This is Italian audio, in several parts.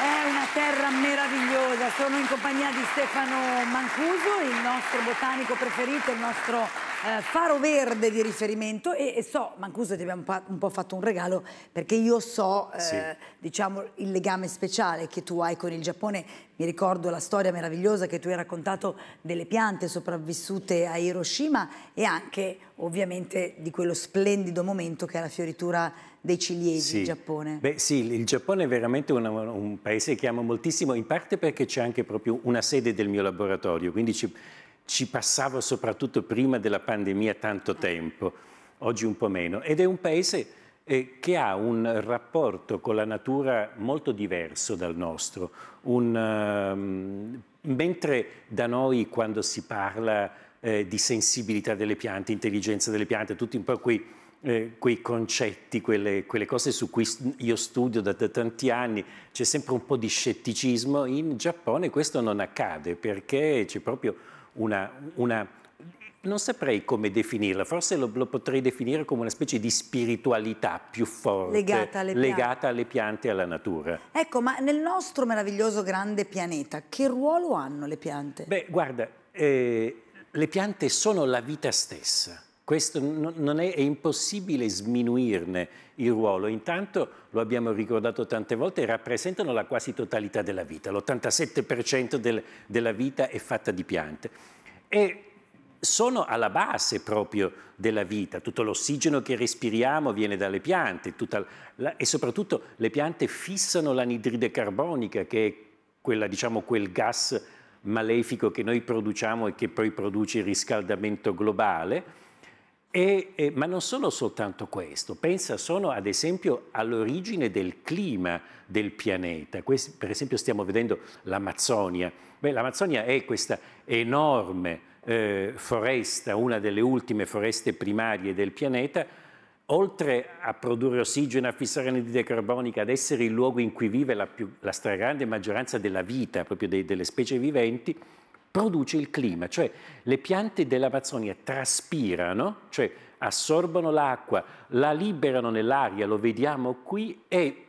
È una terra meravigliosa, sono in compagnia di Stefano Mancuso, il nostro botanico preferito, il nostro eh, faro verde di riferimento e, e so, Mancuso ti abbiamo un po' fatto un regalo perché io so eh, sì. diciamo, il legame speciale che tu hai con il Giappone, mi ricordo la storia meravigliosa che tu hai raccontato delle piante sopravvissute a Hiroshima e anche ovviamente di quello splendido momento che è la fioritura dei ciliegi sì. in Giappone. Beh sì, il Giappone è veramente una, un paese che amo moltissimo, in parte perché c'è anche proprio una sede del mio laboratorio, quindi ci, ci passavo soprattutto prima della pandemia tanto eh. tempo, oggi un po' meno. Ed è un paese eh, che ha un rapporto con la natura molto diverso dal nostro. Un, um, mentre da noi quando si parla eh, di sensibilità delle piante, intelligenza delle piante, tutti un po' quei eh, quei concetti, quelle, quelle, cose su cui io studio da, da tanti anni, c'è sempre un po' di scetticismo. In Giappone questo non accade perché c'è proprio una, una non saprei come definirla, forse lo, lo, potrei definire come una specie di spiritualità più forte, legata alle, legata alle, piante e alla natura. Ecco, ma nel nostro meraviglioso grande pianeta, che ruolo hanno le piante? Beh, guarda, eh, le piante sono la vita stessa. Questo non è, è impossibile sminuirne il ruolo. Intanto, lo abbiamo ricordato tante volte, rappresentano la quasi totalità della vita. L'87% del, della vita è fatta di piante. E sono alla base proprio della vita, tutto l'ossigeno che respiriamo viene dalle piante la, e soprattutto le piante fissano l'anidride carbonica che è quella, diciamo, quel gas malefico che noi produciamo e che poi produce il riscaldamento globale e, eh, ma non solo soltanto questo, pensa solo ad esempio all'origine del clima del pianeta. Questi, per esempio stiamo vedendo l'Amazzonia. L'Amazzonia è questa enorme eh, foresta, una delle ultime foreste primarie del pianeta, oltre a produrre ossigeno, a fissare anidride carbonica, ad essere il luogo in cui vive la, più, la stragrande maggioranza della vita, proprio dei, delle specie viventi, produce il clima, cioè le piante dell'Amazzonia traspirano, cioè assorbono l'acqua, la liberano nell'aria, lo vediamo qui, e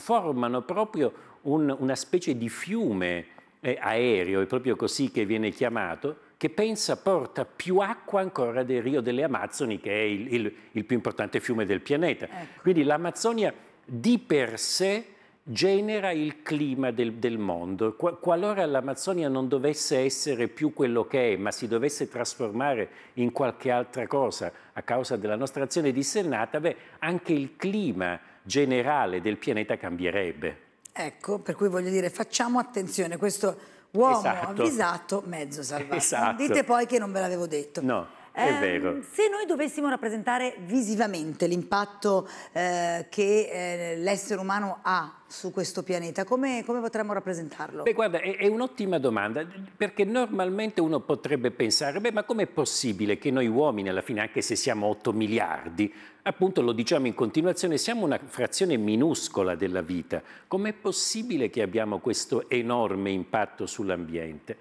formano proprio un, una specie di fiume eh, aereo, è proprio così che viene chiamato, che pensa porta più acqua ancora del Rio delle Amazzoni, che è il, il, il più importante fiume del pianeta. Ecco. Quindi l'Amazzonia di per sé genera il clima del, del mondo. Qualora l'Amazzonia non dovesse essere più quello che è, ma si dovesse trasformare in qualche altra cosa a causa della nostra azione dissennata, beh, anche il clima generale del pianeta cambierebbe. Ecco, per cui voglio dire, facciamo attenzione, questo uomo esatto. avvisato, mezzo salvato. Esatto. dite poi che non ve l'avevo detto. No. È vero. se noi dovessimo rappresentare visivamente l'impatto eh, che eh, l'essere umano ha su questo pianeta, come, come potremmo rappresentarlo? Beh, guarda, è, è un'ottima domanda, perché normalmente uno potrebbe pensare, beh, ma com'è possibile che noi uomini, alla fine, anche se siamo 8 miliardi, appunto lo diciamo in continuazione, siamo una frazione minuscola della vita, com'è possibile che abbiamo questo enorme impatto sull'ambiente?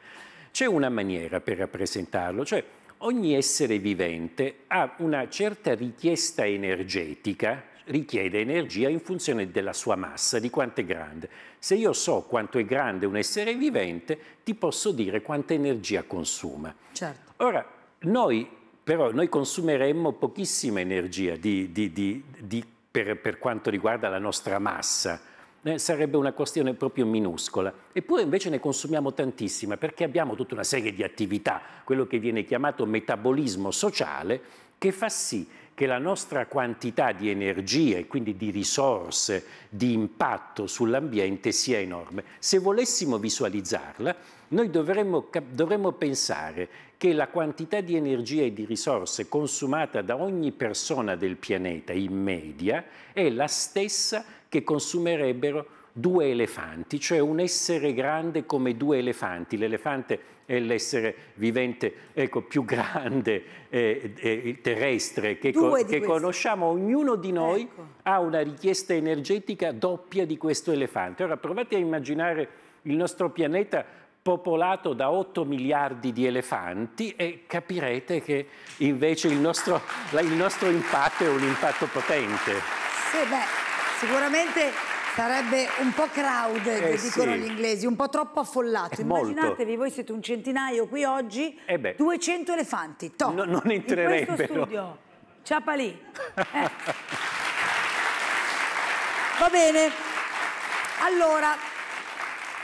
C'è una maniera per rappresentarlo, cioè ogni essere vivente ha una certa richiesta energetica, richiede energia in funzione della sua massa, di quanto è grande. Se io so quanto è grande un essere vivente, ti posso dire quanta energia consuma. Certo. Ora, noi però noi consumeremmo pochissima energia di, di, di, per, per quanto riguarda la nostra massa sarebbe una questione proprio minuscola. Eppure invece ne consumiamo tantissima perché abbiamo tutta una serie di attività, quello che viene chiamato metabolismo sociale, che fa sì che la nostra quantità di energia e quindi di risorse, di impatto sull'ambiente sia enorme. Se volessimo visualizzarla, noi dovremmo, dovremmo pensare che la quantità di energia e di risorse consumata da ogni persona del pianeta in media è la stessa che consumerebbero due elefanti, cioè un essere grande come due elefanti. L'elefante è l'essere vivente ecco, più grande eh, eh, terrestre che, co che conosciamo. Ognuno di noi ecco. ha una richiesta energetica doppia di questo elefante. Ora provate a immaginare il nostro pianeta popolato da 8 miliardi di elefanti e capirete che invece il nostro, il nostro impatto è un impatto potente. Sì, beh, sicuramente Sarebbe un po' crowd, eh, dicono sì. gli inglesi, un po' troppo affollato. È Immaginatevi, molto. voi siete un centinaio qui oggi, eh 200 elefanti, top. No, non entrerebbero. In questo studio, lì. Eh. Va bene, allora,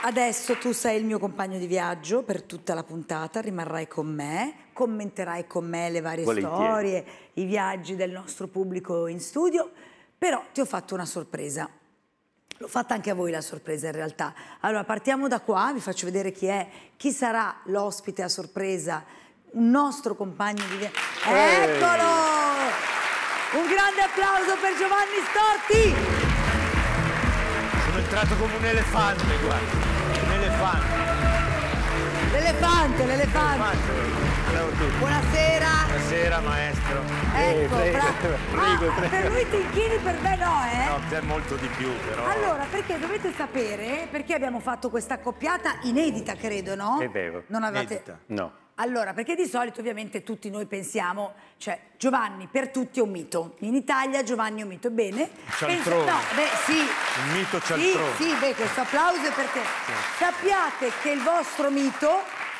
adesso tu sei il mio compagno di viaggio per tutta la puntata, rimarrai con me, commenterai con me le varie Volentieri. storie, i viaggi del nostro pubblico in studio, però ti ho fatto una sorpresa L'ho fatta anche a voi la sorpresa in realtà. Allora partiamo da qua, vi faccio vedere chi è, chi sarà l'ospite a sorpresa, un nostro compagno di viaggio. Eccolo! Un grande applauso per Giovanni Storti! Sono entrato come un elefante, guarda. Un elefante. L'elefante, l'elefante. Ciao a tutti. Buonasera. Buonasera maestro. Ecco, eh, prego, prego, ah, prego. per lui Tinchini per me no, eh? No, c'è molto di più però. Allora, perché dovete sapere perché abbiamo fatto questa accoppiata inedita, credo, no? È vero. Non avevate... Inedita. No. Allora, perché di solito ovviamente tutti noi pensiamo, cioè Giovanni per tutti è un mito. In Italia Giovanni è un mito, bene. Cialtrone. Pensa, no, beh, sì. Un mito c'è Sì, sì, beh, questo applauso è perché sì. sappiate che il vostro mito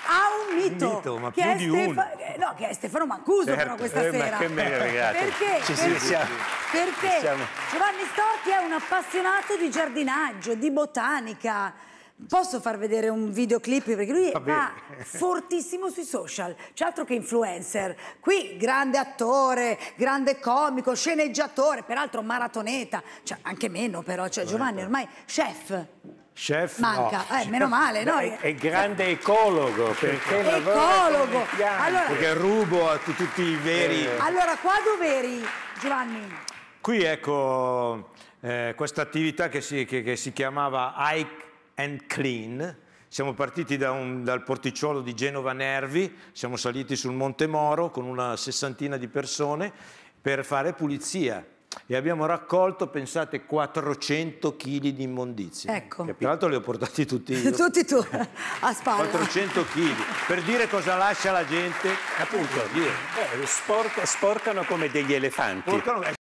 ha un mito. mito, ma più di Stefa- uno. Eh, no, che è Stefano Mancuso certo. però questa eh, sera. Ma che me, ragazzi. Perché? Ci perché? Siamo. perché siamo. Giovanni Storti è un appassionato di giardinaggio, di botanica. Posso far vedere un videoclip? Perché lui va fortissimo sui social, c'è altro che influencer. Qui grande attore, grande comico, sceneggiatore, peraltro maratoneta, cioè, anche meno però, cioè Giovanni ormai chef. Chef Manca, no. eh, meno male. No? È, è, grande ecologo perché ecologo. Allora, perché rubo a tutti i veri. Eh. Allora, qua dove eri, Giovanni? Qui ecco eh, questa attività che si, che, che si chiamava Hike and Clean. Siamo partiti da un, dal porticciolo di Genova Nervi, siamo saliti sul Monte Moro con una sessantina di persone per fare pulizia e abbiamo raccolto, pensate, 400 kg di immondizie. Ecco. Che, tra l'altro li ho portati tutti io. tutti tu, a spalla. 400 kg, per dire cosa lascia la gente. Appunto, dire. Eh, sporca, sporcano come degli elefanti. Sporcano, eh,